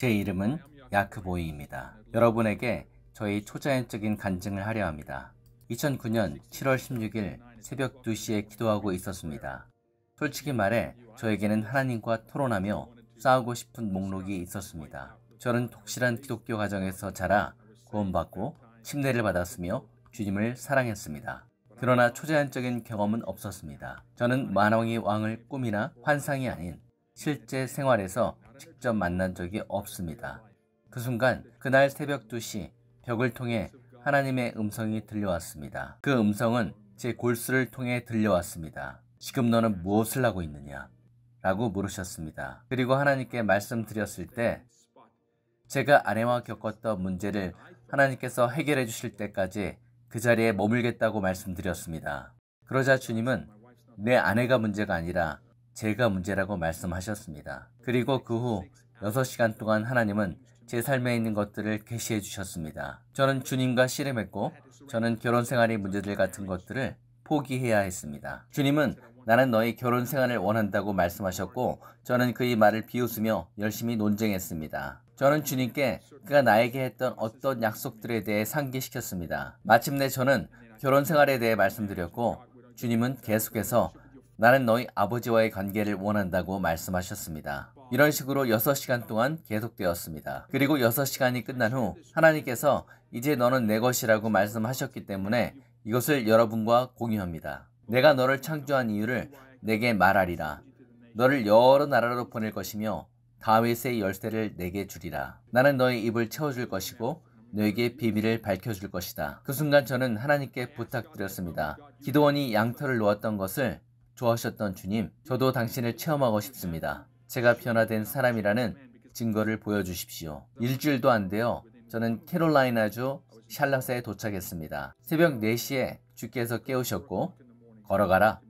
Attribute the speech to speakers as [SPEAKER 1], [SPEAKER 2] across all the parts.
[SPEAKER 1] 제 이름은 야크보이입니다. 여러분에게 저의 초자연적인 간증을 하려 합니다. 2009년 7월 16일 새벽 2시에 기도하고 있었습니다. 솔직히 말해 저에게는 하나님과 토론하며 싸우고 싶은 목록이 있었습니다. 저는 독실한 기독교 가정에서 자라 구원받고 침례를 받았으며 주님을 사랑했습니다. 그러나 초자연적인 경험은 없었습니다. 저는 만왕의 왕을 꿈이나 환상이 아닌 실제 생활에서 직접 만난 적이 없습니다. 그 순간 그날 새벽 2시 벽을 통해 하나님의 음성이 들려왔습니다. 그 음성은 제 골수를 통해 들려왔습니다. 지금 너는 무엇을 하고 있느냐? 라고 물으셨습니다. 그리고 하나님께 말씀드렸을 때 제가 아내와 겪었던 문제를 하나님께서 해결해 주실 때까지 그 자리에 머물겠다고 말씀드렸습니다. 그러자 주님은 내 아내가 문제가 아니라 제가 문제라고 말씀하셨습니다. 그리고 그 후 6시간 동안 하나님은 제 삶에 있는 것들을 게시해 주셨습니다. 저는 주님과 씨름했고 저는 결혼 생활의 문제들 같은 것들을 포기해야 했습니다. 주님은 나는 너의 결혼 생활을 원한다고 말씀하셨고 저는 그의 말을 비웃으며 열심히 논쟁했습니다. 저는 주님께 그가 나에게 했던 어떤 약속들에 대해 상기시켰습니다. 마침내 저는 결혼 생활에 대해 말씀드렸고 주님은 계속해서 나는 너희 아버지와의 관계를 원한다고 말씀하셨습니다. 이런 식으로 6시간 동안 계속되었습니다. 그리고 6시간이 끝난 후 하나님께서 이제 너는 내 것이라고 말씀하셨기 때문에 이것을 여러분과 공유합니다. 내가 너를 창조한 이유를 내게 말하리라. 너를 여러 나라로 보낼 것이며 다윗의 열쇠를 내게 주리라. 나는 너의 입을 채워줄 것이고 너에게 비밀을 밝혀줄 것이다. 그 순간 저는 하나님께 부탁드렸습니다. 기도원이 양털을 놓았던 것을 좋아하셨던 주님, 저도 당신을 체험하고 싶습니다. 제가 변화된 사람이라는 증거를 보여주십시오. 일주일도 안 되어 저는 캐롤라이나주 샬라사에 도착했습니다. 새벽 4시에 주께서 깨우셨고 걸어가라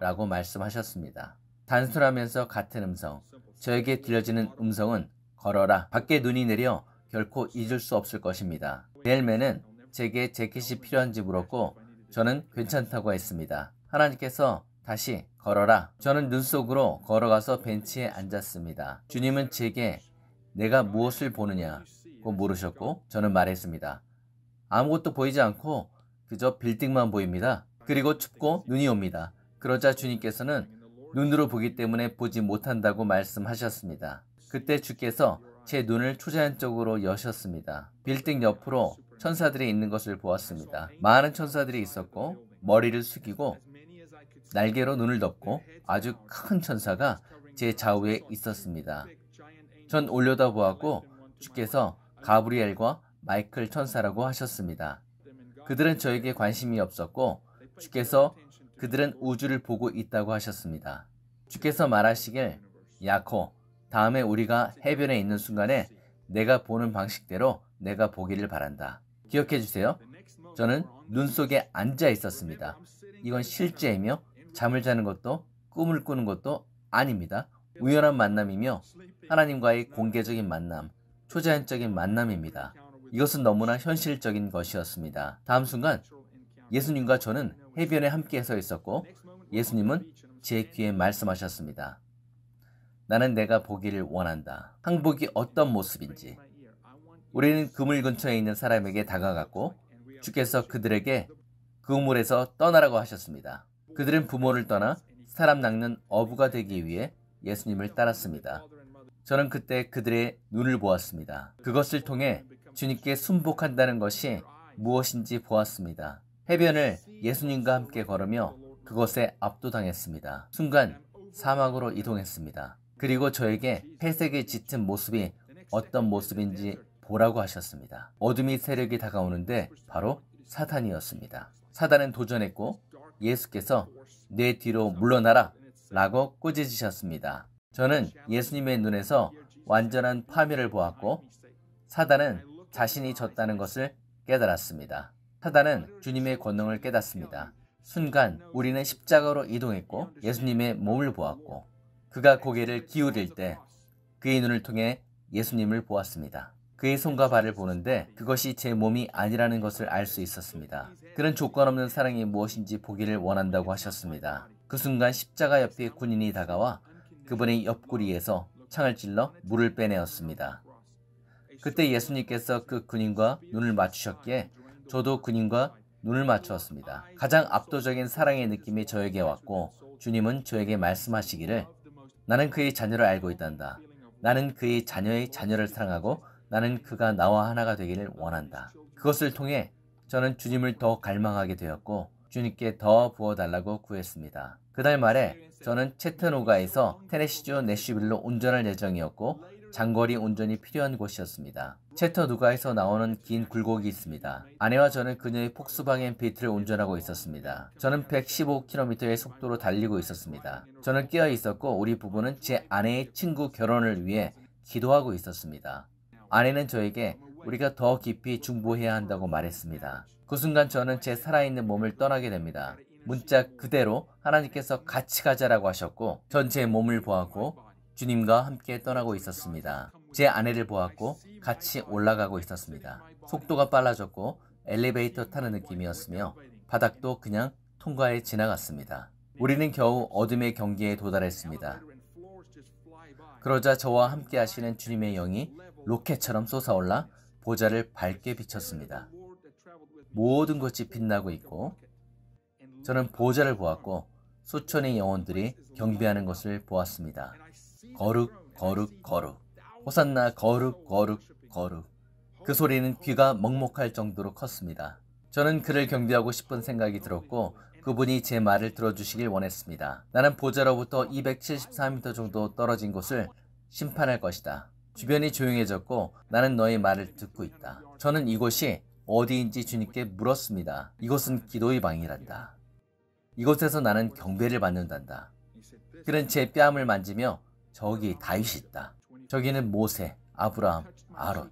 [SPEAKER 1] 라고 말씀하셨습니다. 단순하면서 같은 음성. 저에게 들려지는 음성은 걸어라. 밖에 눈이 내려 결코 잊을 수 없을 것입니다. 내일매는 제게 재킷이 필요한지 물었고 저는 괜찮다고 했습니다. 하나님께서 다시 걸어라. 저는 눈 속으로 걸어가서 벤치에 앉았습니다. 주님은 제게 내가 무엇을 보느냐고 물으셨고 저는 말했습니다. 아무것도 보이지 않고 그저 빌딩만 보입니다. 그리고 춥고 눈이 옵니다. 그러자 주님께서는 눈으로 보기 때문에 보지 못한다고 말씀하셨습니다. 그때 주께서 제 눈을 초자연적으로 여셨습니다. 빌딩 옆으로 천사들이 있는 것을 보았습니다. 많은 천사들이 있었고 머리를 숙이고 날개로 눈을 덮고 아주 큰 천사가 제 좌우에 있었습니다. 전 올려다보았고 주께서 가브리엘과 마이클 천사라고 하셨습니다. 그들은 저에게 관심이 없었고 주께서 그들은 우주를 보고 있다고 하셨습니다. 주께서 말하시길 야코 다음에 우리가 해변에 있는 순간에 내가 보는 방식대로 내가 보기를 바란다. 기억해 주세요. 저는 눈 속에 앉아 있었습니다. 이건 실제이며 잠을 자는 것도 꿈을 꾸는 것도 아닙니다. 우연한 만남이며 하나님과의 공개적인 만남, 초자연적인 만남입니다. 이것은 너무나 현실적인 것이었습니다. 다음 순간 예수님과 저는 해변에 함께 서 있었고 예수님은 제 귀에 말씀하셨습니다. 나는 내가 보기를 원한다. 항복이 어떤 모습인지. 우리는 그물 근처에 있는 사람에게 다가갔고 주께서 그들에게 그물에서 떠나라고 하셨습니다. 그들은 부모를 떠나 사람 낚는 어부가 되기 위해 예수님을 따랐습니다. 저는 그때 그들의 눈을 보았습니다. 그것을 통해 주님께 순복한다는 것이 무엇인지 보았습니다. 해변을 예수님과 함께 걸으며 그것에 압도당했습니다. 순간 사막으로 이동했습니다. 그리고 저에게 회색의 짙은 모습이 어떤 모습인지 보라고 하셨습니다. 어둠이 세력이 다가오는데 바로 사탄이었습니다. 사단은 도전했고 예수께서 내 뒤로 물러나라 라고 꾸짖으셨습니다. 저는 예수님의 눈에서 완전한 파멸을 보았고 사단은 자신이 졌다는 것을 깨달았습니다. 사단은 주님의 권능을 깨닫습니다. 순간 우리는 십자가로 이동했고 예수님의 몸을 보았고 그가 고개를 기울일 때 그의 눈을 통해 예수님을 보았습니다. 그의 손과 발을 보는데 그것이 제 몸이 아니라는 것을 알 수 있었습니다. 그는 조건 없는 사랑이 무엇인지 보기를 원한다고 하셨습니다. 그 순간 십자가 옆에 군인이 다가와 그분의 옆구리에서 창을 찔러 물을 빼내었습니다. 그때 예수님께서 그 군인과 눈을 맞추셨기에 저도 군인과 눈을 맞추었습니다. 가장 압도적인 사랑의 느낌이 저에게 왔고 주님은 저에게 말씀하시기를 나는 그의 자녀를 알고 있단다. 나는 그의 자녀의 자녀를 사랑하고 나는 그가 나와 하나가 되기를 원한다. 그것을 통해 저는 주님을 더 갈망하게 되었고 주님께 더 부어달라고 구했습니다. 그달 말에 저는 채트노가에서 테네시주 내시빌로 운전할 예정이었고 장거리 운전이 필요한 곳이었습니다. 채터누가에서 나오는 긴 굴곡이 있습니다. 아내와 저는 그녀의 폭스바겐 비트를 운전하고 있었습니다. 저는 115km의 속도로 달리고 있었습니다. 저는 깨어 있었고 우리 부부는 제 아내의 친구 결혼을 위해 기도하고 있었습니다. 아내는 저에게 우리가 더 깊이 중보해야 한다고 말했습니다. 그 순간 저는 제 살아있는 몸을 떠나게 됩니다. 문자 그대로 하나님께서 같이 가자라고 하셨고 전 제 몸을 보았고 주님과 함께 떠나고 있었습니다. 제 아내를 보았고 같이 올라가고 있었습니다. 속도가 빨라졌고 엘리베이터 타는 느낌이었으며 바닥도 그냥 통과해 지나갔습니다. 우리는 겨우 어둠의 경계에 도달했습니다. 그러자 저와 함께 하시는 주님의 영이 로켓처럼 솟아올라 보좌를 밝게 비쳤습니다. 모든 것이 빛나고 있고 저는 보좌를 보았고 수천의 영혼들이 경비하는 것을 보았습니다. 거룩 거룩 거룩 호산나 거룩 거룩 거룩 그 소리는 귀가 먹먹할 정도로 컸습니다. 저는 그를 경비하고 싶은 생각이 들었고 그분이 제 말을 들어주시길 원했습니다. 나는 보좌로부터 274m 정도 떨어진 곳을 심판할 것이다. 주변이 조용해졌고 나는 너의 말을 듣고 있다. 저는 이곳이 어디인지 주님께 물었습니다. 이곳은 기도의 방이란다. 이곳에서 나는 경배를 받는단다. 그는 제 뺨을 만지며 저기 다윗이 있다. 저기는 모세, 아브라함, 아론,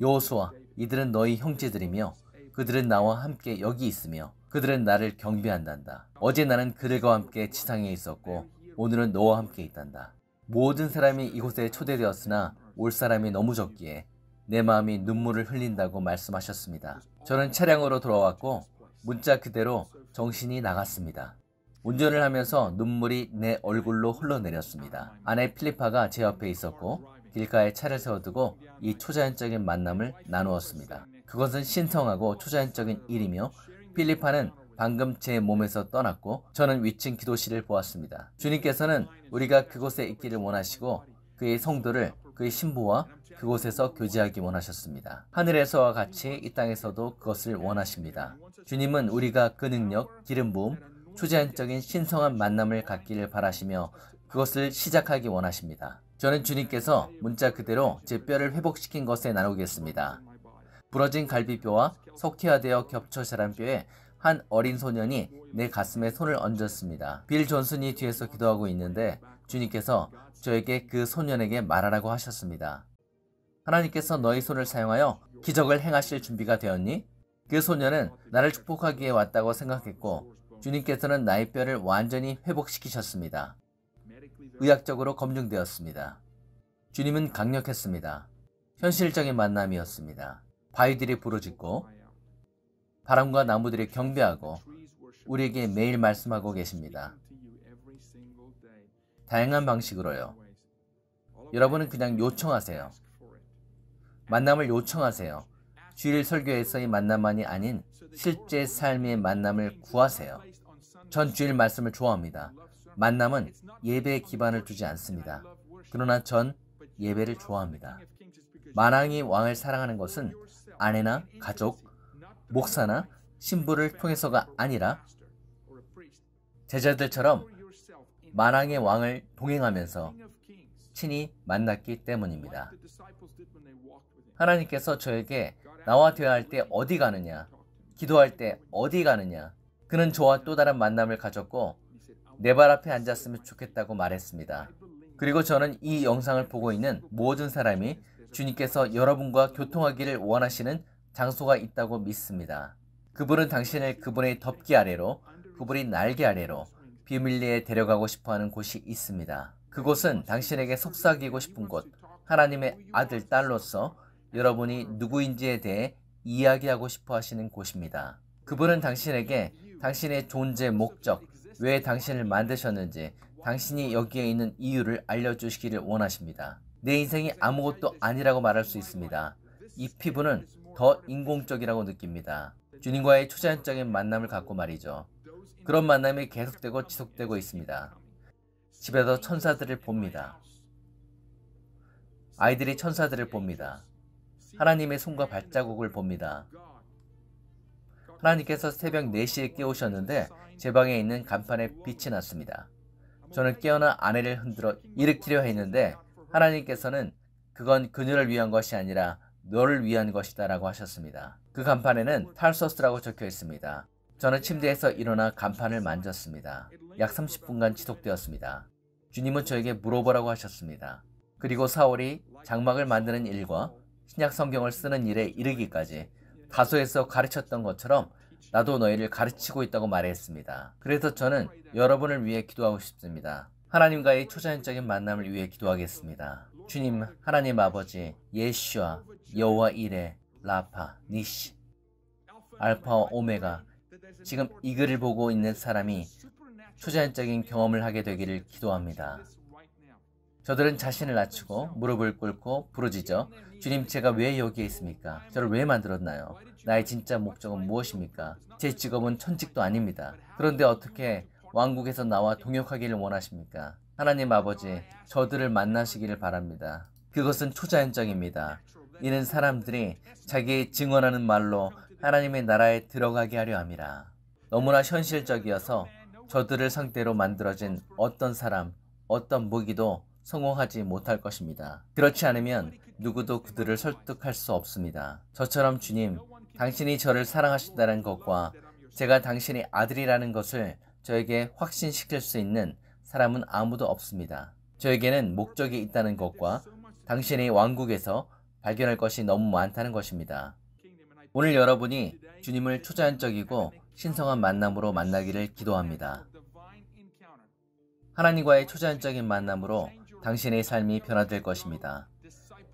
[SPEAKER 1] 여호수아 이들은 너희 형제들이며 그들은 나와 함께 여기 있으며 그들은 나를 경배한단다. 어제 나는 그들과 함께 지상에 있었고 오늘은 너와 함께 있단다. 모든 사람이 이곳에 초대되었으나 올 사람이 너무 적기에 내 마음이 눈물을 흘린다고 말씀하셨습니다. 저는 차량으로 돌아왔고 문자 그대로 정신이 나갔습니다. 운전을 하면서 눈물이 내 얼굴로 흘러내렸습니다. 아내 필리파가 제 옆에 있었고 길가에 차를 세워두고 이 초자연적인 만남을 나누었습니다. 그것은 신성하고 초자연적인 일이며 필리파는 방금 제 몸에서 떠났고 저는 위층 기도실을 보았습니다. 주님께서는 우리가 그곳에 있기를 원하시고 그의 성도를 그의 신부와 그곳에서 교제하기 원하셨습니다. 하늘에서와 같이 이 땅에서도 그것을 원하십니다. 주님은 우리가 그 능력, 기름 부음, 초자연적인 신성한 만남을 갖기를 바라시며 그것을 시작하기 원하십니다. 저는 주님께서 문자 그대로 제 뼈를 회복시킨 것에 나누겠습니다. 부러진 갈비뼈와 석회화되어 겹쳐 자란 뼈에 한 어린 소년이 내 가슴에 손을 얹었습니다. 빌 존슨이 뒤에서 기도하고 있는데 주님께서 저에게 그 소년에게 말하라고 하셨습니다. 하나님께서 너희 손을 사용하여 기적을 행하실 준비가 되었니? 그 소년은 나를 축복하기에 왔다고 생각했고 주님께서는 나의 뼈를 완전히 회복시키셨습니다. 의학적으로 검증되었습니다. 주님은 강력했습니다. 현실적인 만남이었습니다. 바위들이 부러지고 바람과 나무들이 경배하고 우리에게 매일 말씀하고 계십니다. 다양한 방식으로요. 여러분은 그냥 요청하세요. 만남을 요청하세요. 주일 설교에서의 만남만이 아닌 실제 삶의 만남을 구하세요. 전 주일 말씀을 좋아합니다. 만남은 예배에 기반을 두지 않습니다. 그러나 전 예배를 좋아합니다. 만왕이 왕을 사랑하는 것은 아내나 가족, 목사나 신부를 통해서가 아니라 제자들처럼 만왕의 왕을 동행하면서 친히 만났기 때문입니다. 하나님께서 저에게 나와 대화할 때 어디 가느냐, 기도할 때 어디 가느냐, 그는 저와 또 다른 만남을 가졌고 내 발 앞에 앉았으면 좋겠다고 말했습니다. 그리고 저는 이 영상을 보고 있는 모든 사람이 주님께서 여러분과 교통하기를 원하시는 장소가 있다고 믿습니다. 그분은 당신을 그분의 덮개 아래로, 그분의 날개 아래로 비밀리에 데려가고 싶어 하는 곳이 있습니다. 그곳은 당신에게 속삭이고 싶은 곳, 하나님의 아들, 딸로서 여러분이 누구인지에 대해 이야기하고 싶어 하시는 곳입니다. 그분은 당신에게 당신의 존재 목적, 왜 당신을 만드셨는지, 당신이 여기에 있는 이유를 알려주시기를 원하십니다. 내 인생이 아무것도 아니라고 말할 수 있습니다. 이 피부는 더 인공적이라고 느낍니다. 주님과의 초자연적인 만남을 갖고 말이죠. 그런 만남이 계속되고 지속되고 있습니다. 집에서 천사들을 봅니다. 아이들이 천사들을 봅니다. 하나님의 손과 발자국을 봅니다. 하나님께서 새벽 4시에 깨우셨는데 제 방에 있는 간판에 빛이 났습니다. 저는 깨어나 아내를 흔들어 일으키려 했는데 하나님께서는 그건 그녀를 위한 것이 아니라 너를 위한 것이다 라고 하셨습니다. 그 간판에는 탈서스라고 적혀 있습니다. 저는 침대에서 일어나 간판을 만졌습니다. 약 30분간 지속되었습니다. 주님은 저에게 물어보라고 하셨습니다. 그리고 사월이 장막을 만드는 일과 신약 성경을 쓰는 일에 이르기까지 다소에서 가르쳤던 것처럼 나도 너희를 가르치고 있다고 말했습니다. 그래서 저는 여러분을 위해 기도하고 싶습니다. 하나님과의 초자연적인 만남을 위해 기도하겠습니다. 주님 하나님 아버지 예수와 여호와 이레 라파 니시 알파와 오메가 지금 이 글을 보고 있는 사람이 초자연적인 경험을 하게 되기를 기도합니다. 저들은 자신을 낮추고 무릎을 꿇고 부르짖어 주님 제가 왜 여기에 있습니까? 저를 왜 만들었나요? 나의 진짜 목적은 무엇입니까? 제 직업은 천직도 아닙니다. 그런데 어떻게 왕국에서 나와 동역하기를 원하십니까? 하나님 아버지, 저들을 만나시기를 바랍니다. 그것은 초자연적입니다. 이는 사람들이 자기의 증언하는 말로 하나님의 나라에 들어가게 하려 함이라. 너무나 현실적이어서 저들을 상대로 만들어진 어떤 사람, 어떤 무기도 성공하지 못할 것입니다. 그렇지 않으면 누구도 그들을 설득할 수 없습니다. 저처럼 주님, 당신이 저를 사랑하신다는 것과 제가 당신의 아들이라는 것을 저에게 확신시킬 수 있는 사람은 아무도 없습니다. 저에게는 목적이 있다는 것과 당신의 왕국에서 발견할 것이 너무 많다는 것입니다. 오늘 여러분이 주님을 초자연적이고 신성한 만남으로 만나기를 기도합니다. 하나님과의 초자연적인 만남으로 당신의 삶이 변화될 것입니다.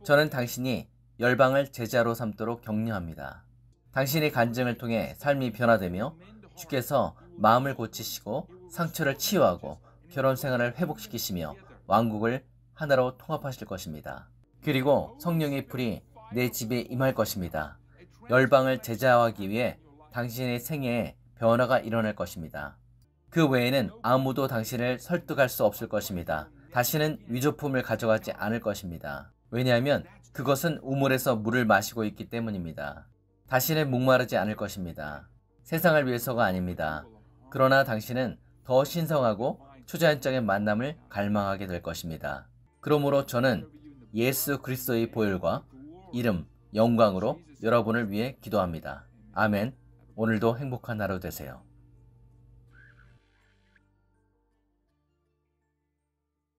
[SPEAKER 1] 저는 당신이 열방을 제자로 삼도록 격려합니다. 당신의 간증을 통해 삶이 변화되며 주께서 마음을 고치시고 상처를 치유하고 결혼 생활을 회복시키시며 왕국을 하나로 통합하실 것입니다. 그리고 성령의 풀이 내 집에 임할 것입니다. 열방을 제자화하기 위해 당신의 생애에 변화가 일어날 것입니다. 그 외에는 아무도 당신을 설득할 수 없을 것입니다. 다시는 위조품을 가져가지 않을 것입니다. 왜냐하면 그것은 우물에서 물을 마시고 있기 때문입니다. 다시는 목마르지 않을 것입니다. 세상을 위해서가 아닙니다. 그러나 당신은 더 신성하고 초자연적인 만남을 갈망하게 될 것입니다. 그러므로 저는 예수 그리스도의 보혈과 이름, 영광으로 여러분을 위해 기도합니다. 아멘. 오늘도 행복한 하루 되세요.